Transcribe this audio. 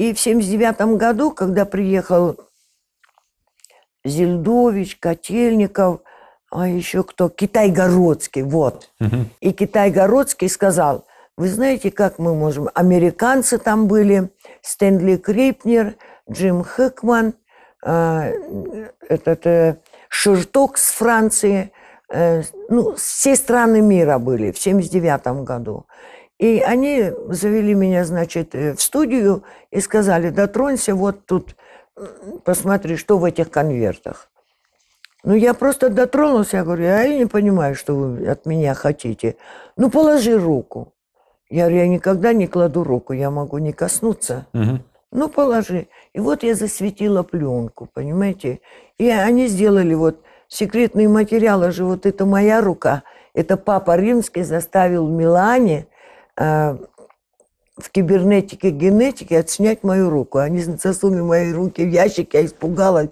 И в 79 году, когда приехал Зельдович, Котельников, а еще кто, Китай-Городский, вот. Угу. И Китай-Городский сказал, вы знаете, как мы можем? Американцы там были, Стэнли Крипнер, Джим Хэкман, э, этот э, Ширток с Франции, э, ну, все страны мира были в 79 году. И они завели меня, значит, э, в студию и сказали, дотронься вот тут, посмотри, что в этих конвертах. Ну, я просто дотронулся, я говорю, «А я не понимаю, что вы от меня хотите. Ну, положи руку. Я говорю, я никогда не кладу руку, я могу не коснуться. Угу. Ну, положи. И вот я засветила пленку, понимаете? И они сделали вот секретные материалы а же, вот это моя рука. Это папа римский заставил в Милане – Э, в кибернетике, генетике отснять мою руку. Они засунули мои руки в ящик, я испугалась,